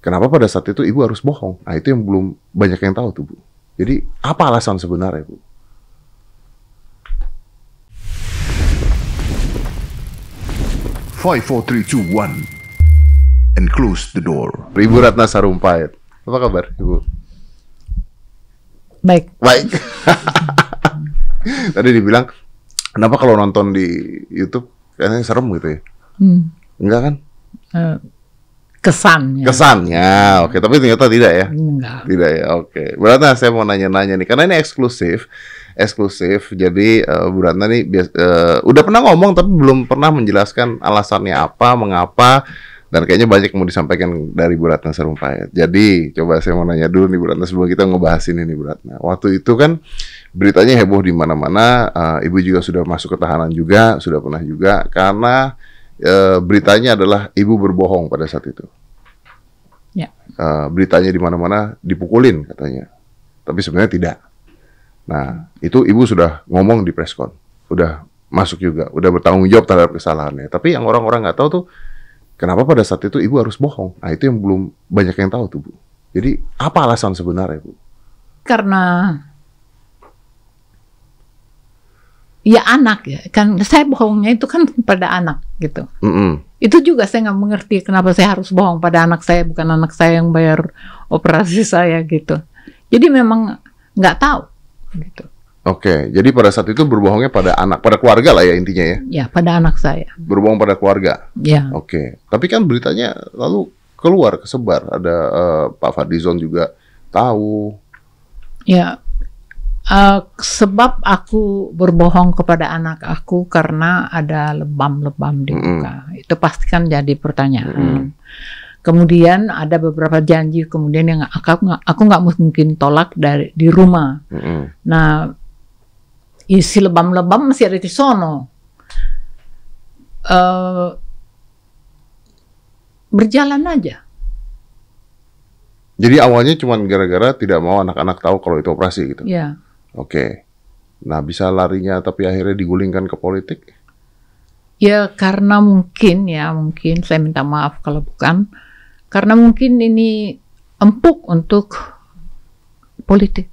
Kenapa pada saat itu ibu harus bohong? Nah itu yang belum banyak yang tahu tuh bu. Jadi apa alasan sebenarnya bu? Five, four, three, two, one, and close the door. Ibu Ratna Sarumpait, apa kabar ibu? Baik. Baik. Tadi dibilang, kenapa kalau nonton di YouTube kayaknya serem gitu ya? Hmm. Enggak kan? Eh, kesannya. Kesannya, oke. Tapi ternyata tidak ya. Enggak. Tidak ya, oke. Okay. Berarti saya mau nanya-nanya nih, karena ini eksklusif, eksklusif. Jadi uh, Bu nih bias, uh, udah pernah ngomong tapi belum pernah menjelaskan alasannya apa, mengapa, dan kayaknya banyak yang mau disampaikan dari Bu Ratna Sarumpayat. Jadi coba saya mau nanya dulu nih Bu Ratna sebelum kita ngebahas ini nih Bu Waktu itu kan beritanya heboh di mana-mana. Uh, Ibu juga sudah masuk ketahanan juga, sudah pernah juga karena e, beritanya adalah ibu berbohong pada saat itu. Ya. E, beritanya di mana-mana dipukulin katanya, tapi sebenarnya tidak. Nah itu ibu sudah ngomong di preskon, sudah masuk juga, sudah bertanggung jawab terhadap kesalahannya. Tapi yang orang-orang nggak tahu tuh kenapa pada saat itu ibu harus bohong. Nah itu yang belum banyak yang tahu tuh bu. Jadi apa alasan sebenarnya bu? Karena ya anak ya kan saya bohongnya itu kan pada anak gitu mm -hmm. itu juga saya nggak mengerti kenapa saya harus bohong pada anak saya bukan anak saya yang bayar operasi saya gitu jadi memang nggak tahu gitu oke okay. jadi pada saat itu berbohongnya pada anak pada keluarga lah ya intinya ya ya pada anak saya berbohong pada keluarga ya oke okay. tapi kan beritanya lalu keluar kesebar ada uh, Pak Fadlizon juga tahu ya Uh, sebab aku berbohong kepada anak aku karena ada lebam-lebam di muka. Mm. Itu pasti kan jadi pertanyaan. Mm. Kemudian ada beberapa janji kemudian yang aku nggak aku nggak mungkin tolak dari di rumah. Mm. Nah isi lebam-lebam masih ada di sono. Uh, berjalan aja. Jadi awalnya cuma gara-gara tidak mau anak-anak tahu kalau itu operasi gitu. Iya. Yeah Oke. Nah, bisa larinya tapi akhirnya digulingkan ke politik? Ya, karena mungkin ya, mungkin saya minta maaf kalau bukan. Karena mungkin ini empuk untuk politik.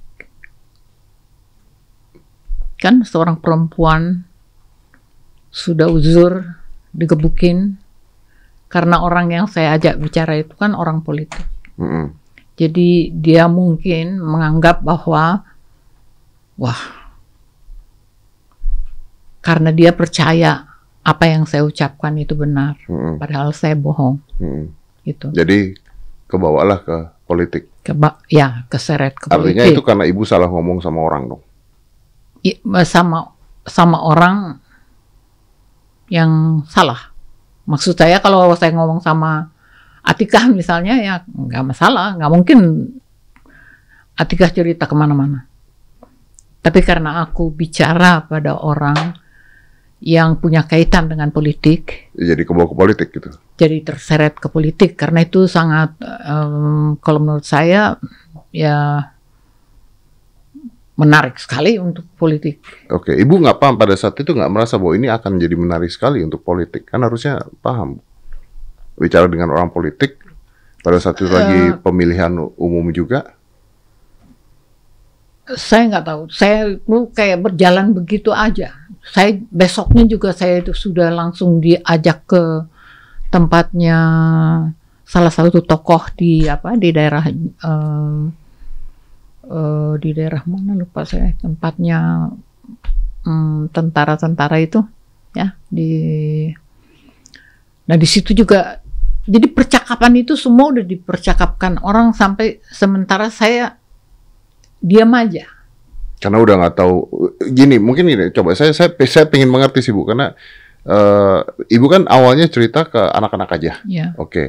Kan seorang perempuan sudah uzur digebukin karena orang yang saya ajak bicara itu kan orang politik. Mm -hmm. Jadi dia mungkin menganggap bahwa Wah, karena dia percaya apa yang saya ucapkan itu benar, hmm. padahal saya bohong. Hmm. Gitu. Jadi kebawalah ke politik. Keba ya, keseret ke Artinya politik. itu karena ibu salah ngomong sama orang dong. I eh, sama sama orang yang salah. Maksud saya kalau saya ngomong sama Atika misalnya ya nggak masalah, nggak mungkin Atika cerita kemana-mana. Tapi karena aku bicara pada orang yang punya kaitan dengan politik, jadi kebawa ke politik gitu. Jadi terseret ke politik karena itu sangat um, kalau menurut saya ya menarik sekali untuk politik. Oke, ibu nggak paham pada saat itu nggak merasa bahwa ini akan jadi menarik sekali untuk politik. Kan harusnya paham bicara dengan orang politik pada saat itu uh, lagi eh, pemilihan umum juga saya nggak tahu. Saya itu kayak berjalan begitu aja. Saya besoknya juga saya itu sudah langsung diajak ke tempatnya salah satu tokoh di apa di daerah uh, uh, di daerah mana lupa saya tempatnya hmm, tentara-tentara um, itu ya di nah di situ juga jadi percakapan itu semua udah dipercakapkan orang sampai sementara saya diam aja. Karena udah nggak tahu. Gini, mungkin ini, Coba saya saya saya pengen mengerti sih bu, karena uh, ibu kan awalnya cerita ke anak-anak aja. Iya. Oke. Okay.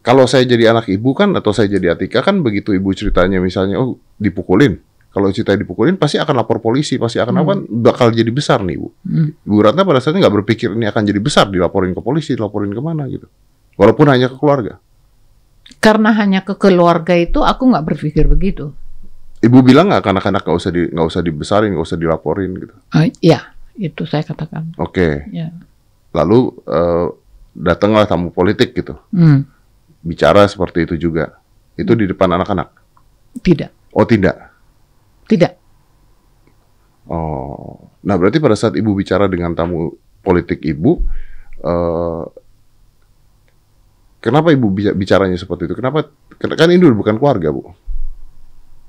Kalau saya jadi anak ibu kan atau saya jadi Atika kan begitu ibu ceritanya misalnya oh dipukulin. Kalau cerita dipukulin pasti akan lapor polisi, pasti akan hmm. apa bakal jadi besar nih Bu. Hmm. Bu Ratna pada saatnya nggak berpikir ini akan jadi besar dilaporin ke polisi, dilaporin ke mana gitu. Walaupun hanya ke keluarga. Karena hanya ke keluarga itu aku nggak berpikir begitu. Ibu bilang nggak anak-anak nggak usah di nggak usah dibesarin, nggak usah dilaporin gitu? Uh, iya, itu saya katakan. Oke. Okay. Ya. Lalu uh, datanglah tamu politik gitu, hmm. bicara seperti itu juga. Itu di depan anak-anak? Tidak. Oh tidak? Tidak. Oh, nah berarti pada saat ibu bicara dengan tamu politik ibu, uh, kenapa ibu bicaranya seperti itu? Kenapa? Kan ini bukan keluarga bu.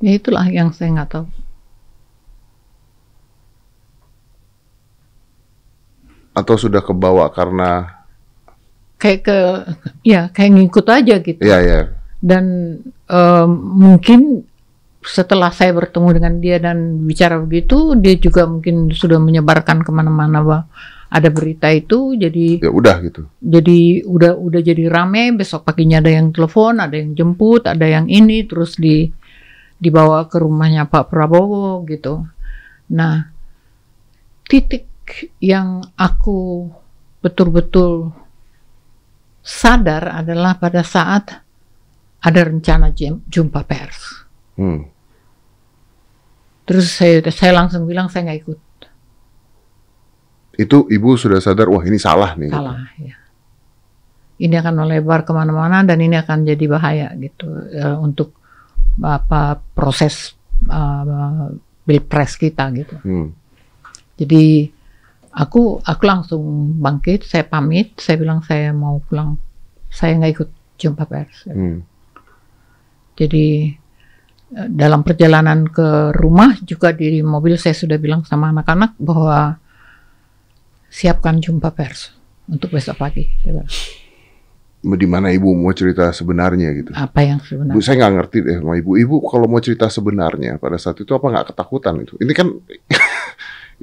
Ya itulah yang saya nggak tahu. Atau sudah kebawa karena kayak ke ya kayak ngikut aja gitu. Iya, iya. Dan um, mungkin setelah saya bertemu dengan dia dan bicara begitu, dia juga mungkin sudah menyebarkan kemana-mana bahwa ada berita itu, jadi ya udah gitu. Jadi udah udah jadi rame. Besok paginya ada yang telepon, ada yang jemput, ada yang ini, terus di dibawa ke rumahnya Pak Prabowo gitu. Nah, titik yang aku betul-betul sadar adalah pada saat ada rencana jumpa pers. Hmm. Terus saya saya langsung bilang saya nggak ikut. Itu ibu sudah sadar wah ini salah nih. Gitu. Salah ya. Ini akan melebar kemana-mana dan ini akan jadi bahaya gitu ya, untuk apa proses uh, eh, pilpres kita gitu. Hmm. Jadi aku aku langsung bangkit, saya pamit, saya bilang saya mau pulang, saya nggak ikut jumpa pers. Hmm. Jadi eh, dalam perjalanan ke rumah juga di mobil saya sudah bilang sama anak-anak bahwa siapkan jumpa pers untuk besok pagi. Saya di mana ibu mau cerita sebenarnya gitu. Apa yang sebenarnya? Bu, saya nggak ngerti deh sama ibu. Ibu kalau mau cerita sebenarnya pada saat itu apa nggak ketakutan itu? Ini kan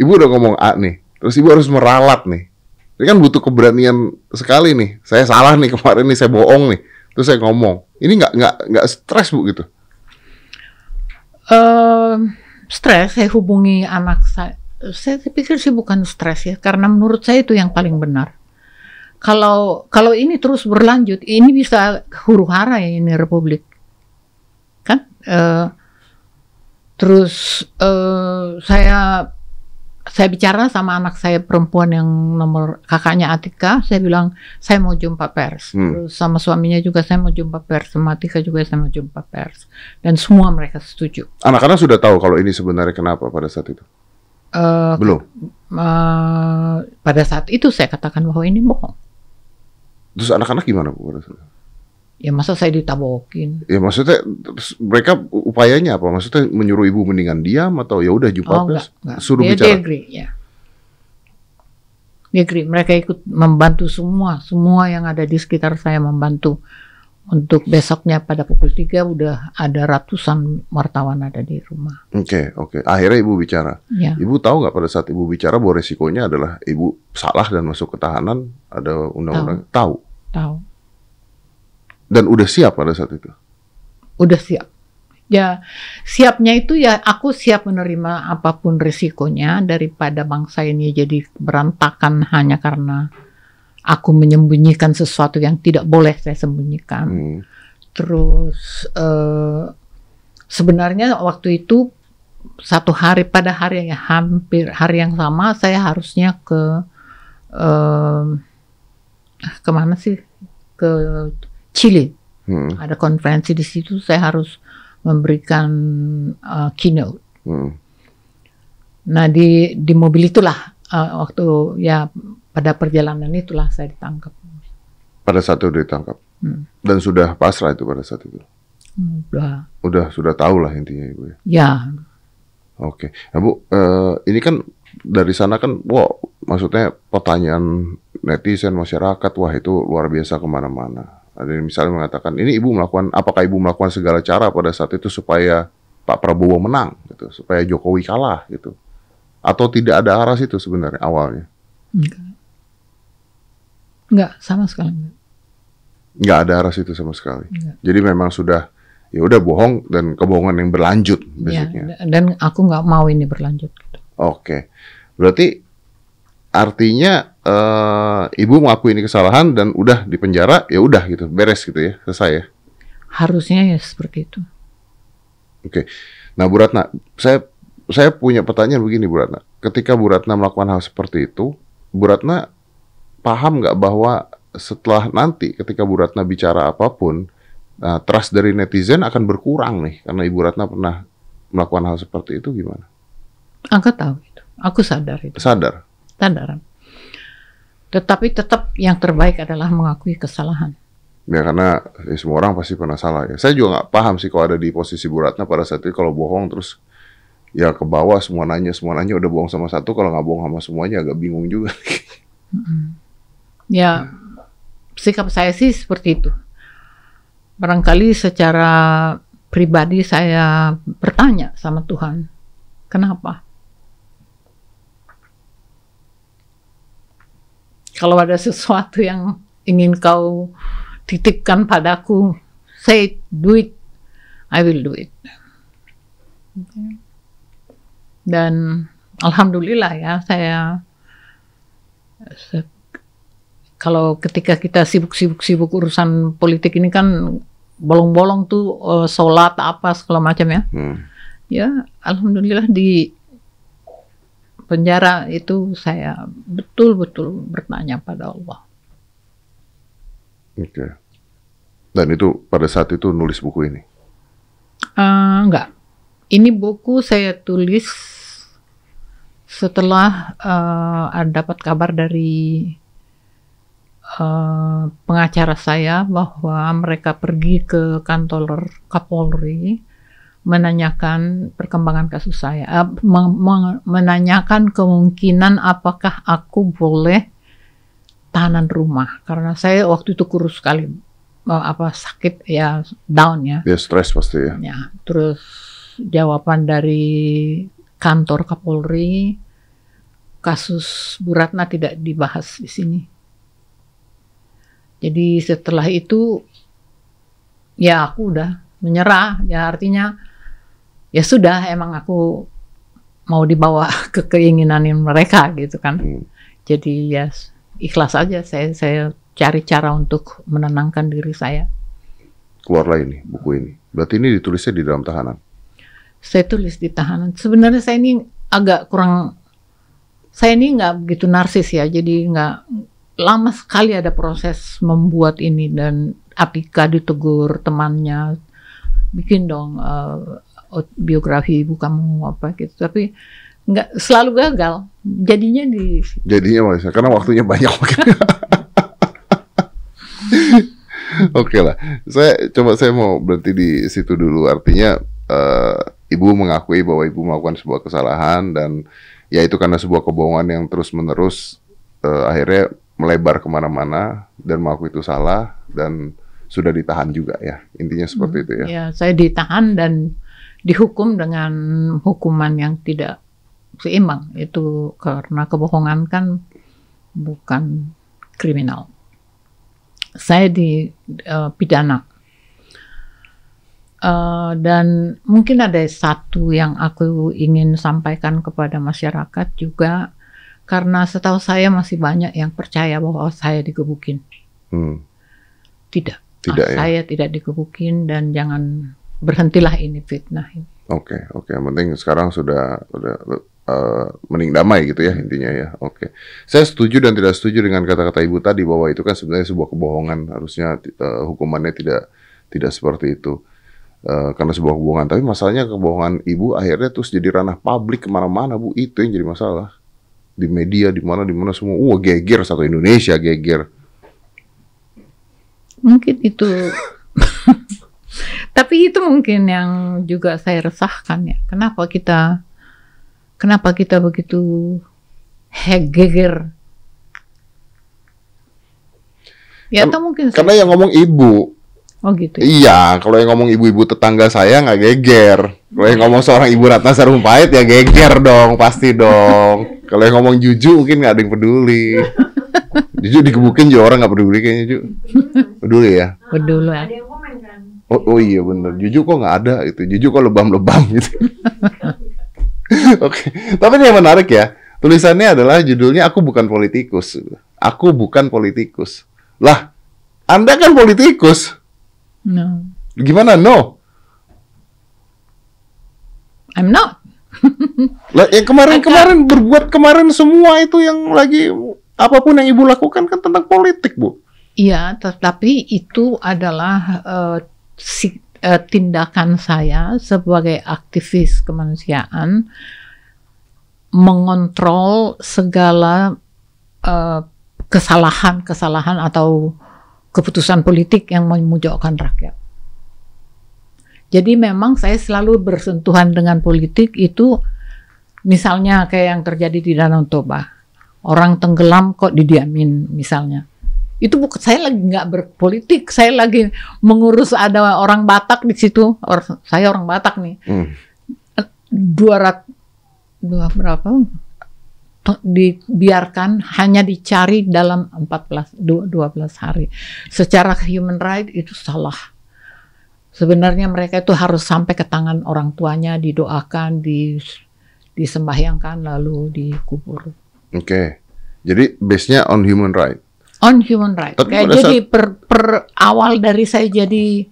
ibu udah ngomong A nih, terus ibu harus meralat nih. Ini kan butuh keberanian sekali nih. Saya salah nih kemarin nih, saya bohong nih. Terus saya ngomong, ini nggak nggak nggak stres bu gitu? Um, stres. Saya hubungi anak saya. Saya pikir sih bukan stres ya, karena menurut saya itu yang paling benar kalau kalau ini terus berlanjut ini bisa huru hara ya ini republik kan uh, terus uh, saya saya bicara sama anak saya perempuan yang nomor kakaknya Atika saya bilang saya mau jumpa pers hmm. terus sama suaminya juga saya mau jumpa pers sama Atika juga saya mau jumpa pers dan semua mereka setuju anak-anak sudah tahu kalau ini sebenarnya kenapa pada saat itu uh, belum uh, pada saat itu saya katakan bahwa ini bohong Terus anak-anak gimana bu? Ya masa saya ditabokin? Ya maksudnya mereka upayanya apa? Maksudnya menyuruh ibu mendingan diam atau ya udah jumpa oh, enggak, enggak. suruh dia bicara. agree, ya. agree. Mereka ikut membantu semua, semua yang ada di sekitar saya membantu. Untuk besoknya pada pukul 3 udah ada ratusan wartawan ada di rumah. Oke, okay, oke. Okay. Akhirnya ibu bicara. Ya. Ibu tahu nggak pada saat ibu bicara bahwa resikonya adalah ibu salah dan masuk ketahanan ada undang-undang? Tahu. tahu tahu dan udah siap pada saat itu udah siap ya siapnya itu ya aku siap menerima apapun risikonya daripada bangsa ini jadi berantakan hanya karena aku menyembunyikan sesuatu yang tidak boleh saya sembunyikan hmm. terus uh, sebenarnya waktu itu satu hari pada hari yang hampir hari yang sama saya harusnya ke uh, kemana sih ke Chile hmm. ada konferensi di situ saya harus memberikan uh, keynote hmm. nah di di mobil itulah uh, waktu ya pada perjalanan itulah saya ditangkap pada saat itu ditangkap hmm. dan sudah pasrah itu pada saat itu udah udah sudah tahu lah intinya ibu ya ya oke okay. nah, bu uh, ini kan dari sana kan wow maksudnya pertanyaan netizen masyarakat wah itu luar biasa kemana-mana ada yang misalnya mengatakan ini ibu melakukan apakah ibu melakukan segala cara pada saat itu supaya Pak Prabowo menang gitu supaya Jokowi kalah gitu atau tidak ada arah situ sebenarnya awalnya enggak enggak sama sekali enggak enggak ada arah situ sama sekali enggak. jadi memang sudah ya udah bohong dan kebohongan yang berlanjut iya, basicnya ya, dan aku nggak mau ini berlanjut gitu. oke berarti artinya uh, ibu mengakui ini kesalahan dan udah di penjara ya udah gitu beres gitu ya selesai ya harusnya ya seperti itu oke okay. nah Buratna, saya saya punya pertanyaan begini Buratna. ketika Buratna melakukan hal seperti itu Buratna paham nggak bahwa setelah nanti ketika Buratna Ratna bicara apapun nah, trust dari netizen akan berkurang nih karena Ibu Ratna pernah melakukan hal seperti itu gimana? Aku tahu itu, aku sadar itu. Sadar. Sadaran tetapi tetap yang terbaik adalah mengakui kesalahan. Ya karena ya, semua orang pasti pernah salah ya. Saya juga nggak paham sih kalau ada di posisi buratnya pada saat itu kalau bohong terus ya ke bawah semua nanya semua nanya udah bohong sama satu kalau nggak bohong sama semuanya agak bingung juga. ya sikap saya sih seperti itu. Barangkali secara pribadi saya bertanya sama Tuhan, kenapa? Kalau ada sesuatu yang ingin kau titipkan padaku, say it, do it, I will do it. Dan alhamdulillah ya, saya kalau ketika kita sibuk-sibuk-sibuk urusan politik ini kan bolong-bolong tuh uh, sholat apa segala macam ya. Hmm. Ya, alhamdulillah di penjara itu saya betul-betul bertanya pada Allah. Oke. Dan itu pada saat itu nulis buku ini? Uh, enggak. Ini buku saya tulis setelah uh, dapat kabar dari uh, pengacara saya bahwa mereka pergi ke kantor Kapolri menanyakan perkembangan kasus saya, eh, menanyakan kemungkinan apakah aku boleh tahanan rumah karena saya waktu itu kurus sekali eh, apa sakit ya down ya. Ya stres pasti ya. Ya terus jawaban dari kantor Kapolri kasus Bu tidak dibahas di sini. Jadi setelah itu ya aku udah menyerah ya artinya ya sudah emang aku mau dibawa ke keinginan mereka gitu kan. Hmm. Jadi ya ikhlas aja saya saya cari cara untuk menenangkan diri saya. Keluarlah ini buku ini. Berarti ini ditulisnya di dalam tahanan. Saya tulis di tahanan. Sebenarnya saya ini agak kurang saya ini nggak begitu narsis ya. Jadi nggak lama sekali ada proses membuat ini dan Apika ditegur temannya bikin dong uh, biografi ibu kamu apa gitu tapi nggak selalu gagal jadinya di jadinya Malaysia karena waktunya banyak Oke okay lah, saya coba saya mau berhenti di situ dulu. Artinya uh, ibu mengakui bahwa ibu melakukan sebuah kesalahan dan ya itu karena sebuah kebohongan yang terus menerus uh, eh, akhirnya melebar kemana-mana dan mengaku itu salah dan sudah ditahan juga ya intinya seperti hmm, itu ya. Ya saya ditahan dan dihukum dengan hukuman yang tidak seimbang itu karena kebohongan kan bukan kriminal. Saya dipidana. Eh, uh, eh, uh, dan mungkin ada satu yang aku ingin sampaikan kepada masyarakat juga karena setahu saya masih banyak yang percaya bahwa saya digebukin. Hmm. Tidak. Tidak. Ah, ya? Saya tidak digebukin dan jangan berhentilah ini fitnah ini. Oke, okay, oke. Okay. penting sekarang sudah sudah Uh, mending damai gitu ya intinya ya. Oke. Okay. Saya setuju dan tidak setuju dengan kata-kata Ibu tadi bahwa itu kan sebenarnya sebuah kebohongan, harusnya uh, hukumannya tidak tidak seperti itu. Uh, karena sebuah kebohongan, tapi masalahnya kebohongan Ibu akhirnya terus jadi ranah publik kemana-mana Bu, itu yang jadi masalah. Di media di mana di mana semua wah uh, geger satu Indonesia geger. Mungkin itu Tapi itu mungkin yang juga saya resahkan ya. Kenapa kita kenapa kita begitu hegeger? Ya atau mungkin karena saya... yang ngomong ibu. Oh gitu. Ya? Iya, kalau yang ngomong ibu-ibu tetangga saya nggak geger. Kalau yang ngomong seorang ibu Ratna Sarumpait ya geger dong, pasti dong. kalau yang ngomong jujur mungkin nggak ada yang peduli. Jujur dikebukin juga orang nggak peduli kayaknya jujur. Peduli ya? Peduli oh, oh iya bener jujur kok nggak ada gitu jujur kok lebam-lebam gitu oke okay. tapi ini yang menarik ya tulisannya adalah judulnya aku bukan politikus aku bukan politikus lah anda kan politikus no gimana no I'm not lah yang kemarin kemarin berbuat kemarin semua itu yang lagi apapun yang ibu lakukan kan tentang politik bu Iya, tetapi itu adalah uh, si, uh, tindakan saya sebagai aktivis kemanusiaan mengontrol segala eh, kesalahan-kesalahan uh, atau keputusan politik yang memujukkan rakyat. Jadi memang saya selalu bersentuhan dengan politik itu misalnya kayak yang terjadi di Danau Toba. Orang tenggelam kok didiamin misalnya itu bukan saya lagi nggak berpolitik saya lagi mengurus ada orang Batak di situ or, saya orang Batak nih hmm. dua hmm. rat dua berapa dibiarkan hanya dicari dalam 14 12 hari secara human right itu salah sebenarnya mereka itu harus sampai ke tangan orang tuanya didoakan di disembahyangkan lalu dikubur oke okay. jadi base nya on human right on human rights. Tapi Kayak jadi per, per awal dari saya jadi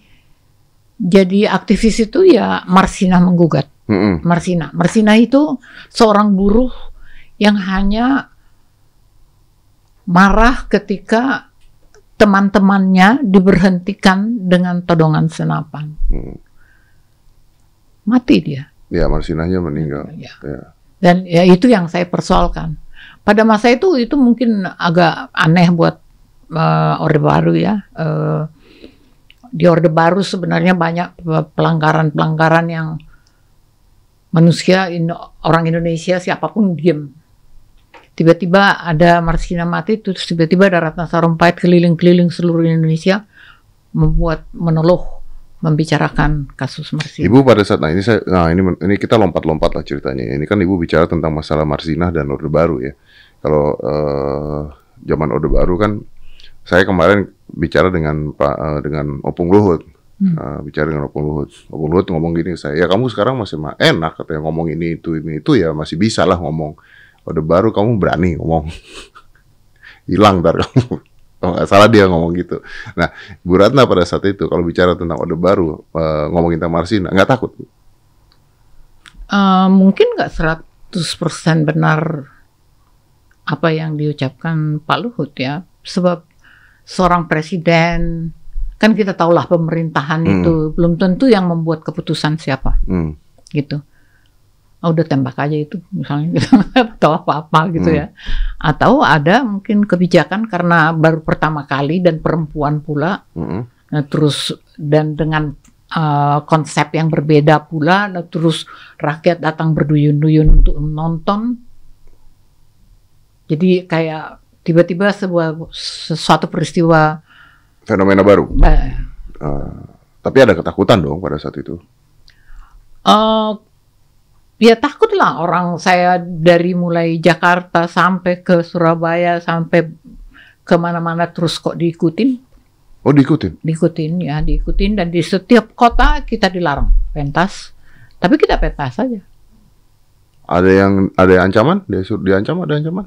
jadi aktivis itu ya Marsina menggugat. Mm-hmm. Marsina, Marsina itu seorang buruh yang hanya marah ketika teman-temannya diberhentikan dengan todongan senapan. Mm. Mati dia. Ya, Marsinanya meninggal. Ya. Ya. Dan ya itu yang saya persoalkan pada masa itu itu mungkin agak aneh buat uh, Orde Baru ya. Uh, di Orde Baru sebenarnya banyak pelanggaran-pelanggaran yang manusia in, orang Indonesia siapapun diem. Tiba-tiba ada Marsina mati, terus tiba-tiba ada Ratna Sarumpait keliling-keliling seluruh Indonesia membuat menoloh membicarakan kasus Marsina. Ibu pada saat nah ini saya nah ini ini kita lompat-lompat lah ceritanya. Ini kan Ibu bicara tentang masalah marsina dan Orde Baru ya kalau uh, zaman Orde Baru kan saya kemarin bicara dengan Pak uh, dengan Opung Luhut hmm. uh, bicara dengan Opung Luhut Opung Luhut ngomong gini saya ya kamu sekarang masih mah enak katanya ngomong ini itu ini itu ya masih bisa lah ngomong Orde Baru kamu berani ngomong hilang ntar kamu Oh, gak salah dia ngomong gitu. Nah, Bu Ratna pada saat itu kalau bicara tentang Orde Baru uh, ngomongin tentang Marsina nggak takut? Uh, mungkin nggak 100% benar apa yang diucapkan Pak Luhut ya sebab seorang presiden kan kita tahulah pemerintahan hmm. itu belum tentu yang membuat keputusan siapa hmm. gitu oh, udah tembak aja itu misalnya gitu atau apa apa gitu hmm. ya atau ada mungkin kebijakan karena baru pertama kali dan perempuan pula hmm. nah, terus dan dengan uh, konsep yang berbeda pula nah, terus rakyat datang berduyun-duyun untuk menonton jadi kayak tiba-tiba sebuah sesuatu peristiwa fenomena baru. uh, tapi ada ketakutan dong pada saat itu. Uh, ya takut lah orang saya dari mulai Jakarta sampai ke Surabaya sampai kemana-mana terus kok diikutin. Oh diikutin? Diikutin ya diikutin dan di setiap kota kita dilarang pentas, tapi kita pentas saja. Ada yang ada ancaman? Dia diancam ada ancaman?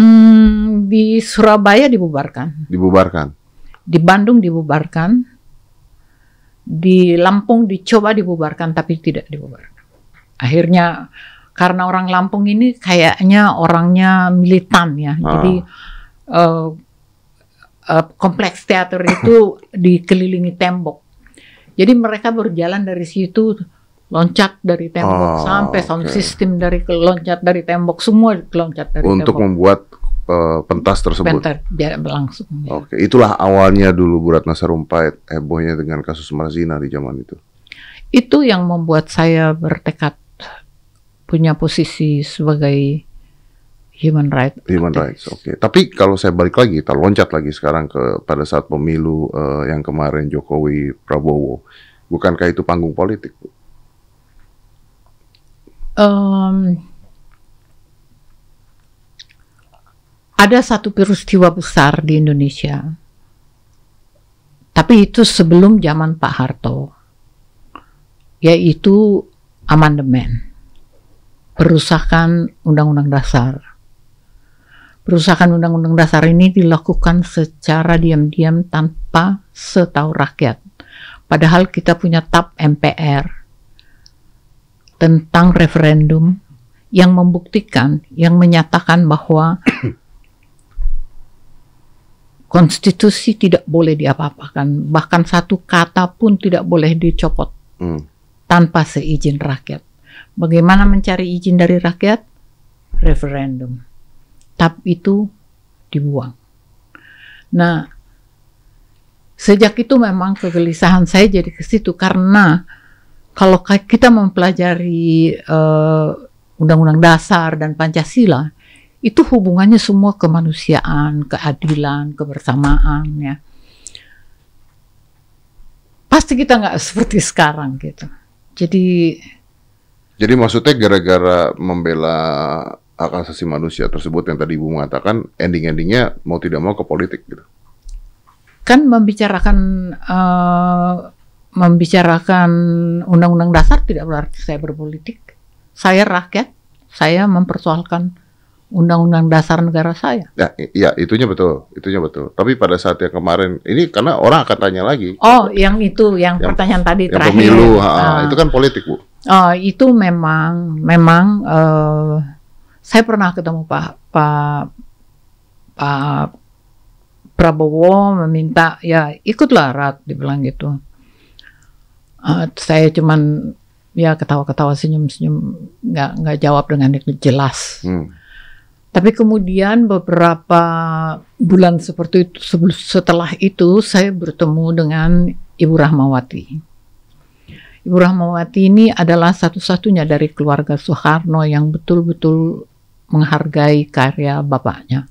Hmm, di Surabaya dibubarkan. Dibubarkan. Di Bandung dibubarkan. Di Lampung dicoba dibubarkan tapi tidak dibubarkan. Akhirnya karena orang Lampung ini kayaknya orangnya militan ya. Ah. Jadi uh, uh, kompleks teater itu dikelilingi tembok. Jadi mereka berjalan dari situ loncat dari tembok oh, sampai sound okay. system dari loncat dari tembok semua loncat dari untuk tembok. membuat uh, pentas tersebut Pentar, biar berlangsung ya. oke okay. itulah awalnya dulu burat Nasarumpait hebohnya dengan kasus Marzina di zaman itu itu yang membuat saya bertekad punya posisi sebagai human rights human rights oke okay. tapi kalau saya balik lagi kita loncat lagi sekarang ke pada saat pemilu uh, yang kemarin Jokowi Prabowo bukankah itu panggung politik Bu? um, ada satu peristiwa besar di Indonesia, tapi itu sebelum zaman Pak Harto, yaitu amandemen, perusakan Undang-Undang Dasar. Perusakan Undang-Undang Dasar ini dilakukan secara diam-diam tanpa setahu rakyat. Padahal kita punya TAP MPR, tentang referendum yang membuktikan, yang menyatakan bahwa konstitusi tidak boleh diapa-apakan, bahkan satu kata pun tidak boleh dicopot hmm. tanpa seizin rakyat. Bagaimana mencari izin dari rakyat? Referendum. Tapi itu dibuang. Nah, sejak itu memang kegelisahan saya jadi ke situ karena kalau kita mempelajari undang eh, undang-undang dasar dan Pancasila itu hubungannya semua kemanusiaan, keadilan, kebersamaan ya. Pasti kita nggak seperti sekarang gitu. Jadi Jadi maksudnya gara-gara membela hak asasi manusia tersebut yang tadi Ibu mengatakan ending-endingnya mau tidak mau ke politik gitu. Kan membicarakan uh, membicarakan undang-undang dasar tidak berarti saya berpolitik. Saya rakyat, saya mempersoalkan undang-undang dasar negara saya. Ya, iya, itunya betul, itunya betul. Tapi pada saat yang kemarin ini karena orang akan tanya lagi. Oh, yang itu, yang, yang pertanyaan tadi yang terakhir. Pemilu, ha, uh, itu kan politik bu. Oh, uh, itu memang, memang uh, saya pernah ketemu Pak Pak Pak Prabowo meminta ya ikutlah rat, dibilang gitu uh, saya cuman ya ketawa-ketawa senyum-senyum nggak nggak jawab dengan jelas. Hmm. Tapi kemudian beberapa bulan seperti itu setelah itu saya bertemu dengan Ibu Rahmawati. Ibu Rahmawati ini adalah satu-satunya dari keluarga Soekarno yang betul-betul menghargai karya bapaknya.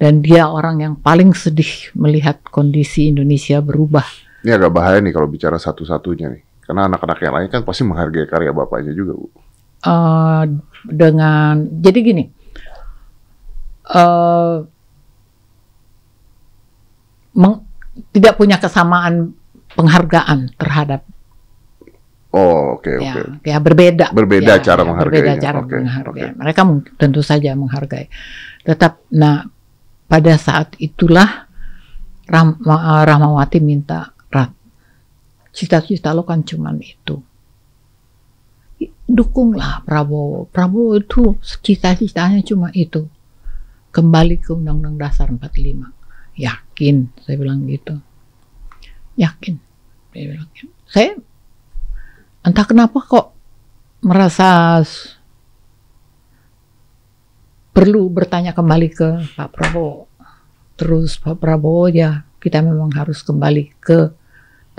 Dan dia orang yang paling sedih melihat kondisi Indonesia berubah ini agak bahaya nih kalau bicara satu-satunya nih. Karena anak-anak yang lain kan pasti menghargai karya bapaknya juga, Bu. Uh, dengan jadi gini. Uh, meng, tidak punya kesamaan penghargaan terhadap Oh, oke, okay, ya, oke. Okay. Ya, berbeda. Berbeda ya, cara ya, menghargai. Berbeda cara okay, menghargai. Okay. Mereka tentu saja menghargai. Tetap, nah, pada saat itulah eh, Rahmawati minta cita-cita lo kan cuman itu dukunglah Prabowo Prabowo itu cita-citanya cuma itu kembali ke Undang-Undang Dasar 45 yakin saya bilang gitu yakin saya bilang gitu. saya entah kenapa kok merasa perlu bertanya kembali ke Pak Prabowo terus Pak Prabowo ya kita memang harus kembali ke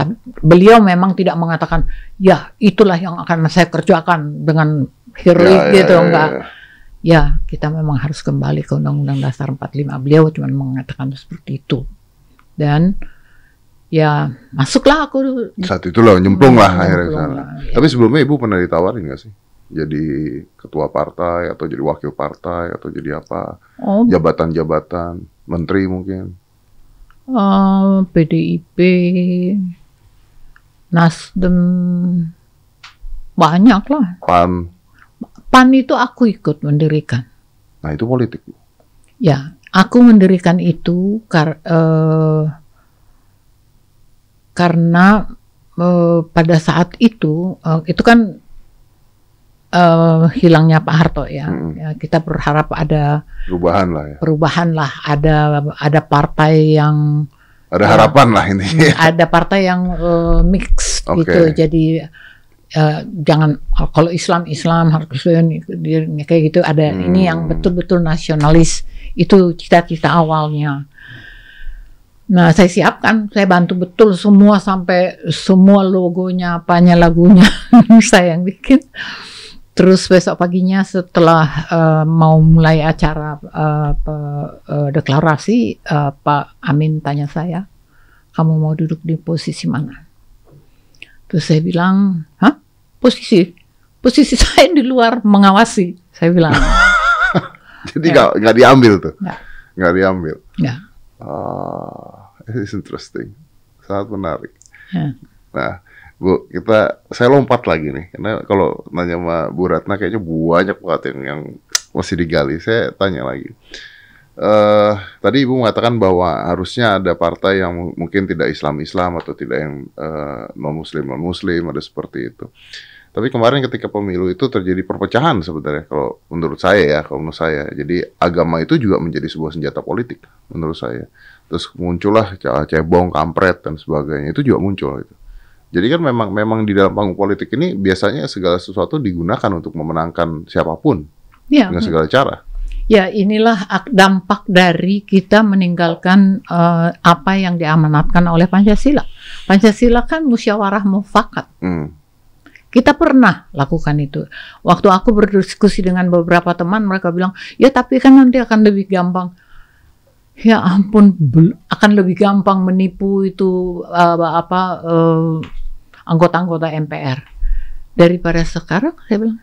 tapi kan beliau memang tidak mengatakan, ya itulah yang akan saya kerjakan dengan heroik ya, ya, gitu, ya, enggak. Ya, ya. ya, kita memang harus kembali ke Undang-Undang Dasar 45. Beliau cuma mengatakan seperti itu. Dan ya masuklah aku. Saat itu loh, nyemplung lah akhirnya sana. Ya. Tapi sebelumnya Ibu pernah ditawarin nggak sih? Jadi ketua partai atau jadi wakil partai atau jadi apa? Oh. Jabatan-jabatan, menteri mungkin? Uh, eh, PDIP, Nasdem banyak lah. Pan. Pan itu aku ikut mendirikan. Nah itu politik. Ya, aku mendirikan itu kar uh, karena uh, pada saat itu uh, itu kan uh, hilangnya Pak Harto ya. Hmm. ya kita berharap ada perubahan lah ya. perubahan lah ada ada partai yang ada iya. harapan uh, lah ini. Hmm, ada partai yang uh, mix okay. gitu. Jadi uh, jangan oh, kalau Islam Islam harus kayak gitu. Ada hmm. ini yang betul-betul nasionalis. Itu cita-cita awalnya. Nah, saya siapkan, saya bantu betul semua sampai semua logonya, apanya lagunya saya yang bikin. Terus besok paginya setelah uh, mau mulai acara uh, uh, deklarasi, uh, Pak Amin tanya saya, kamu mau duduk di posisi mana? Terus saya bilang, hah? Posisi? Posisi saya di luar mengawasi. Saya bilang. Jadi ya. nggak ya. nggak diambil tuh? Nggak diambil. Nggak. Ah, oh, it's interesting. Sangat menarik. Ya. Nah, Bu, kita saya lompat lagi nih karena kalau nanya sama Bu Ratna kayaknya banyak banget yang, yang masih digali. Saya tanya lagi. Uh, tadi Ibu mengatakan bahwa harusnya ada partai yang mungkin tidak Islam-Islam atau tidak yang uh, non-Muslim non-Muslim ada seperti itu. Tapi kemarin ketika pemilu itu terjadi perpecahan sebenarnya kalau menurut saya ya, kalau menurut saya. Jadi agama itu juga menjadi sebuah senjata politik menurut saya. Terus muncullah cebong, kampret dan sebagainya itu juga muncul gitu. Jadi kan memang memang di dalam panggung politik ini biasanya segala sesuatu digunakan untuk memenangkan siapapun ya, dengan segala cara. Ya inilah dampak dari kita meninggalkan uh, apa yang diamanatkan oleh Pancasila. Pancasila kan musyawarah mufakat. Hmm. Kita pernah lakukan itu. Waktu aku berdiskusi dengan beberapa teman, mereka bilang, ya tapi kan nanti akan lebih gampang. Ya ampun, akan lebih gampang menipu itu uh, apa uh, anggota-anggota MPR. Daripada sekarang saya bilang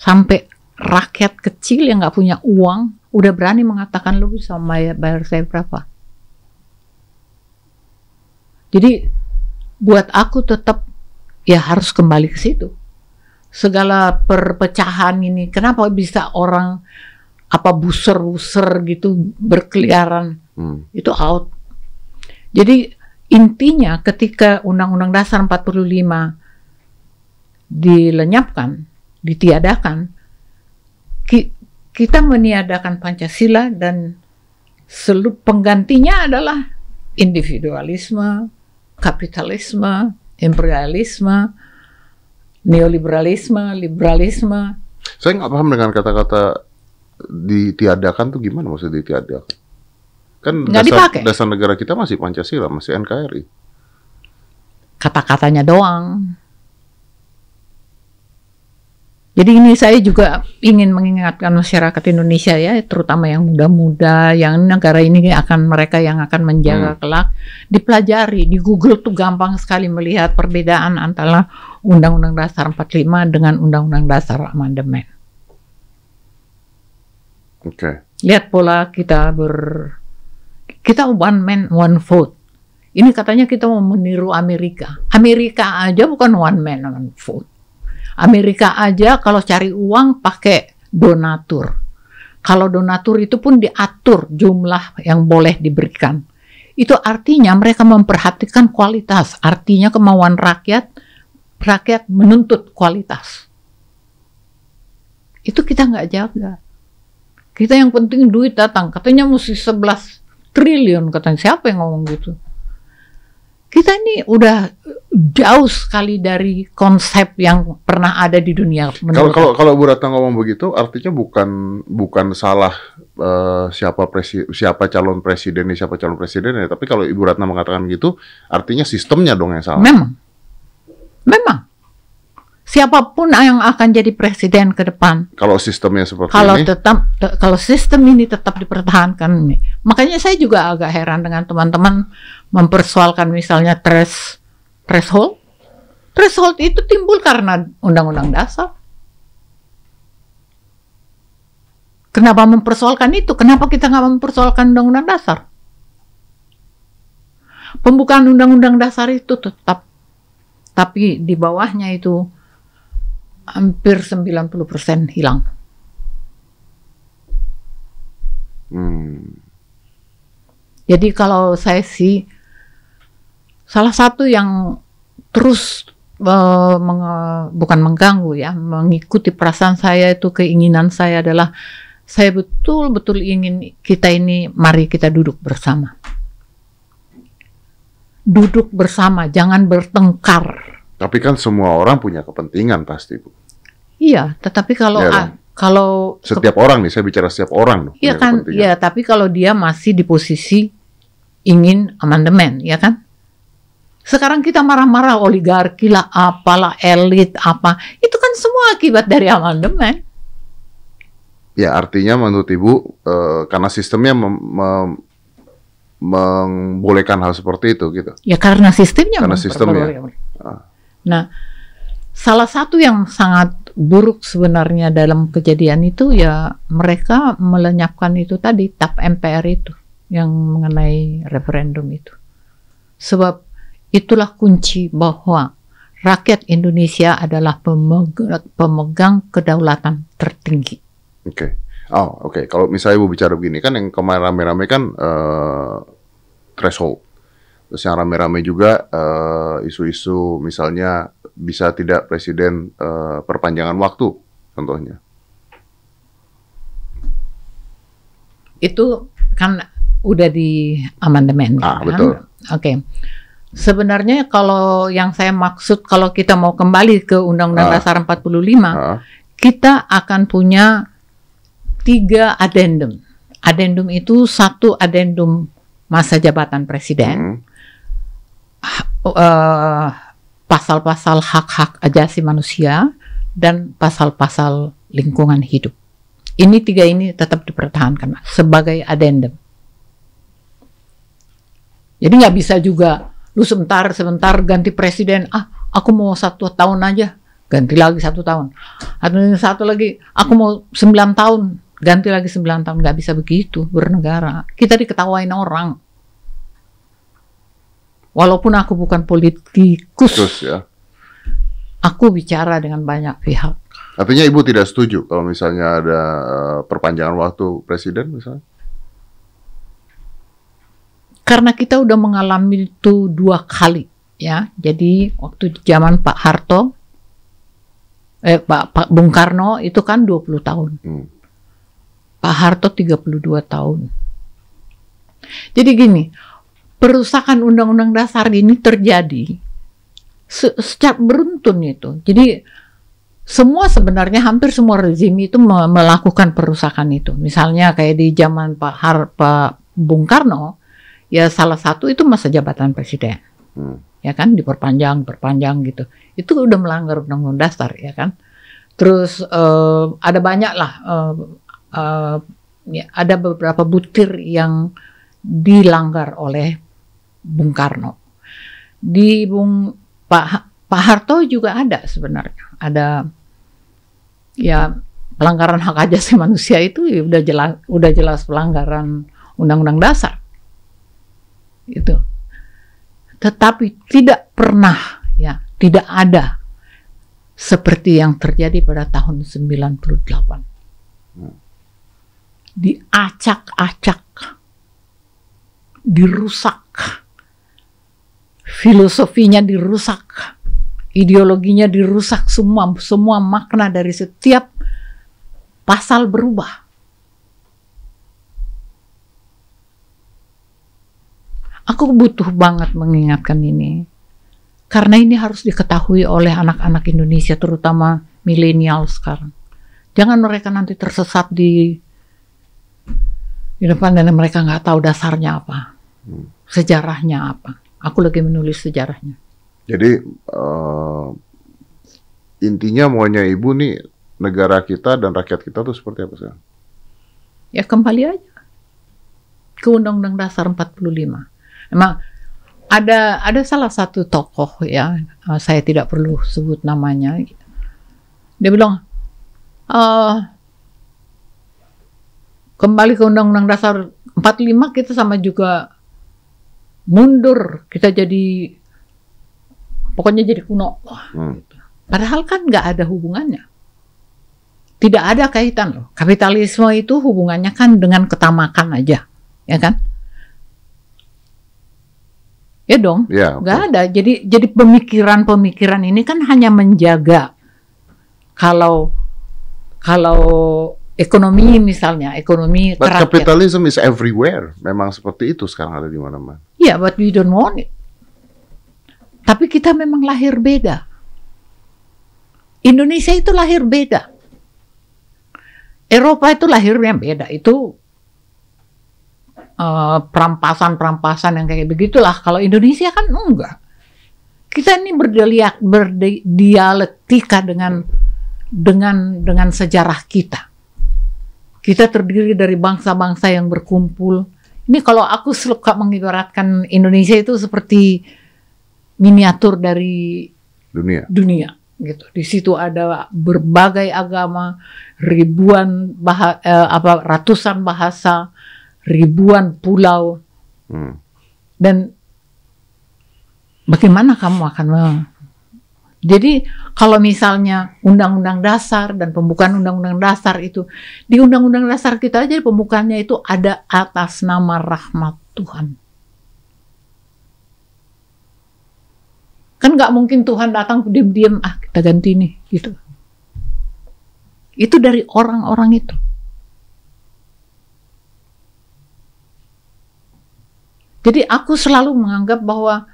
sampai rakyat kecil yang nggak punya uang udah berani mengatakan lu bisa bayar, bayar saya berapa. Jadi buat aku tetap ya harus kembali ke situ. Segala perpecahan ini kenapa bisa orang apa buser-buser gitu berkeliaran hmm. itu out. Jadi Intinya ketika Undang-Undang Dasar 45 dilenyapkan, ditiadakan, ki kita meniadakan Pancasila dan seluruh penggantinya adalah individualisme, kapitalisme, imperialisme, neoliberalisme, liberalisme. Saya nggak paham dengan kata-kata ditiadakan tuh gimana maksudnya ditiadakan? Kan Nggak dasar, dipakai. dasar negara kita masih Pancasila, masih NKRI. Kata-katanya doang. Jadi ini saya juga ingin mengingatkan masyarakat Indonesia ya, terutama yang muda-muda, yang negara ini akan mereka yang akan menjaga hmm. kelak, dipelajari, di Google tuh gampang sekali melihat perbedaan antara Undang-Undang Dasar 45 dengan Undang-Undang Dasar Amandemen. Oke. Okay. Lihat pola kita ber kita one man, one vote. Ini katanya kita mau meniru Amerika. Amerika aja bukan one man, one vote. Amerika aja kalau cari uang pakai donatur. Kalau donatur itu pun diatur jumlah yang boleh diberikan. Itu artinya mereka memperhatikan kualitas, artinya kemauan rakyat, rakyat menuntut kualitas. Itu kita nggak jaga. Kita yang penting duit datang, katanya mesti 11 triliun katanya siapa yang ngomong gitu kita ini udah jauh sekali dari konsep yang pernah ada di dunia. Kalau kalau kalau Bu Ratna ngomong begitu, artinya bukan bukan salah uh, siapa presi, siapa calon presiden siapa calon presiden ya. Tapi kalau Ibu Ratna mengatakan gitu, artinya sistemnya dong yang salah. Memang, memang siapapun yang akan jadi presiden ke depan. Kalau sistemnya seperti kalau ini. tetap kalau sistem ini tetap dipertahankan nih. Makanya saya juga agak heran dengan teman-teman mempersoalkan misalnya tres threshold. Threshold itu timbul karena undang-undang dasar. Kenapa mempersoalkan itu? Kenapa kita nggak mempersoalkan undang-undang dasar? Pembukaan undang-undang dasar itu tetap tapi di bawahnya itu hampir 90% hilang. Hmm. Jadi kalau saya sih salah satu yang terus uh, menge, bukan mengganggu ya, mengikuti perasaan saya itu keinginan saya adalah saya betul-betul ingin kita ini mari kita duduk bersama. Duduk bersama, jangan bertengkar. Tapi kan semua orang punya kepentingan pasti, Bu. Iya, tetapi kalau ya, kalau setiap orang nih saya bicara setiap orang loh. Iya kan? Iya, tapi kalau dia masih di posisi ingin amandemen, ya kan? Sekarang kita marah-marah oligarki lah, apalah elit apa. Itu kan semua akibat dari amandemen. Ya, artinya menurut Ibu uh, karena sistemnya mem, mem, membolehkan hal seperti itu gitu. Ya karena sistemnya. Karena sistemnya. Ah. Nah, salah satu yang sangat buruk sebenarnya dalam kejadian itu ya mereka melenyapkan itu tadi tap MPR itu yang mengenai referendum itu. Sebab itulah kunci bahwa rakyat Indonesia adalah pemegang, pemegang kedaulatan tertinggi. Oke. Okay. Oh, oke. Okay. Kalau misalnya ibu bicara begini kan yang kemarin rame-rame kan uh, threshold Terus yang rame-rame juga eh, isu-isu uh, misalnya bisa tidak presiden uh, perpanjangan waktu contohnya. Itu kan udah di amandemen ah, kan? betul. Oke. Okay. Sebenarnya kalau yang saya maksud kalau kita mau kembali ke Undang-Undang ah. Dasar 45, ah. kita akan punya tiga addendum Adendum itu satu addendum masa jabatan presiden. Hmm pasal eh, pasal-pasal hak-hak ajasi manusia dan pasal-pasal lingkungan hidup. Ini tiga ini tetap dipertahankan sebagai addendum. Jadi nggak bisa juga lu sebentar sebentar ganti presiden ah aku mau satu tahun aja ganti lagi satu tahun atau satu lagi aku mau sembilan tahun ganti lagi sembilan tahun nggak bisa begitu bernegara kita diketawain orang Walaupun aku bukan politikus, Terus, ya. aku bicara dengan banyak pihak. Artinya ibu tidak setuju kalau misalnya ada eh, perpanjangan waktu presiden misalnya? Karena kita udah mengalami itu dua kali ya. Jadi waktu zaman Pak Harto, eh Pak, Pak Bung Karno itu kan 20 tahun. Hmm. Pak Harto 32 tahun. Jadi gini, perusakan undang-undang dasar ini terjadi se secara beruntun itu. Jadi semua sebenarnya hampir semua rezim itu me melakukan perusakan itu. Misalnya kayak di zaman Pak, Har Pak Bung Karno, ya salah satu itu masa jabatan presiden. Hmm. Ya kan diperpanjang, perpanjang gitu. Itu udah melanggar undang-undang dasar ya kan. Terus uh, ada banyak lah uh, uh, ya, ada beberapa butir yang dilanggar oleh Bung Karno. Di Bung Pak, Pak Harto juga ada sebenarnya. Ada ya pelanggaran hak asasi manusia itu ya udah jelas udah jelas pelanggaran undang-undang dasar. Itu. Tetapi tidak pernah ya, tidak ada seperti yang terjadi pada tahun 98. Hmm. Diacak-acak, dirusak filosofinya dirusak, ideologinya dirusak semua, semua makna dari setiap pasal berubah. Aku butuh banget mengingatkan ini. Karena ini harus diketahui oleh anak-anak Indonesia, terutama milenial sekarang. Jangan mereka nanti tersesat di di depan dan mereka nggak tahu dasarnya apa, hmm. sejarahnya apa. Aku lagi menulis sejarahnya. Jadi uh, intinya maunya ibu nih negara kita dan rakyat kita tuh seperti apa sih? Ya kembali aja ke Undang-Undang Dasar 45. Emang ada ada salah satu tokoh ya, eh, saya tidak perlu sebut namanya. Dia bilang uh, kembali ke Undang-Undang Dasar 45 kita sama juga mundur kita jadi pokoknya jadi kuno hmm. Gitu. padahal kan nggak ada hubungannya tidak ada kaitan loh kapitalisme itu hubungannya kan dengan ketamakan aja ya kan ya dong ya, nggak ada jadi jadi pemikiran-pemikiran ini kan hanya menjaga kalau kalau ekonomi misalnya ekonomi But capitalism is everywhere memang seperti itu sekarang ada di mana-mana Yeah, but we don't want it. Tapi kita memang lahir beda. Indonesia itu lahir beda. Eropa itu lahirnya beda. Itu eh, perampasan-perampasan uh, yang kayak begitulah. Kalau Indonesia kan enggak. Kita ini berdialek, berdialektika dengan dengan dengan sejarah kita. Kita terdiri dari bangsa-bangsa yang berkumpul, ini kalau aku suka mengibaratkan Indonesia itu seperti miniatur dari dunia. Dunia gitu. Di situ ada berbagai agama, ribuan bahasa, eh, apa ratusan bahasa, ribuan pulau. Hmm. Dan bagaimana kamu akan jadi kalau misalnya undang-undang dasar dan pembukaan undang-undang dasar itu di undang-undang dasar kita aja pembukaannya itu ada atas nama rahmat Tuhan. Kan nggak mungkin Tuhan datang diam-diam ah kita ganti nih gitu. Itu dari orang-orang itu. Jadi aku selalu menganggap bahwa